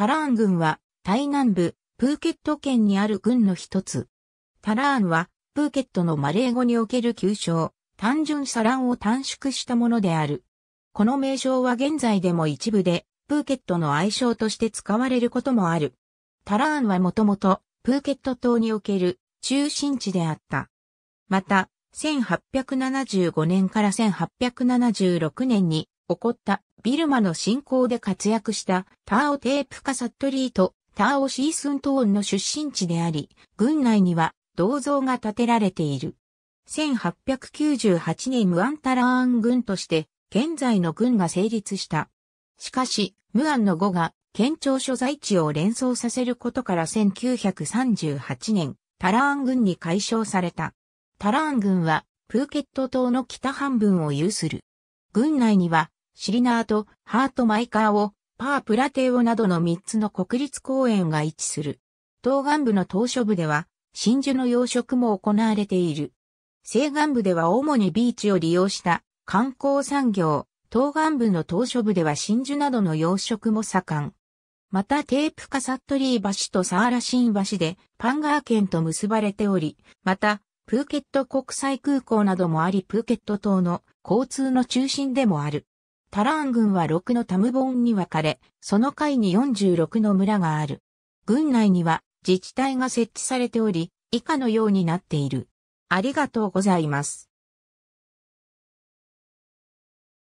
タラーン軍は、タイ南部、プーケット県にある軍の一つ。タラーンは、プーケットのマレー語における旧称、単純サランを短縮したものである。この名称は現在でも一部で、プーケットの愛称として使われることもある。タラーンはもともと、プーケット島における中心地であった。また、1875年から1876年に起こったビルマの進行で活躍したターオテープカサットリーとターオシースントーンの出身地であり、軍内には銅像が建てられている。1898年ムアンタラーン軍として現在の軍が成立した。しかし、ムアンの語が県庁所在地を連想させることから1938年、タラーン軍に解消された。タラーン軍は、プーケット島の北半分を有する。軍内には、シリナート、ハートマイカーを、パープラテオなどの3つの国立公園が位置する。東岸部の島嶼部では、真珠の養殖も行われている。西岸部では主にビーチを利用した観光産業、東岸部の島嶼部では真珠などの養殖も盛ん。またテープカサットリー橋とサーラシン橋でパンガー県と結ばれており、またプーケット国際空港などもありプーケット島の交通の中心でもある。タラーン軍は6のタムボーンに分かれ、その階に46の村がある。群内には自治体が設置されており、以下のようになっている。ありがとうございます。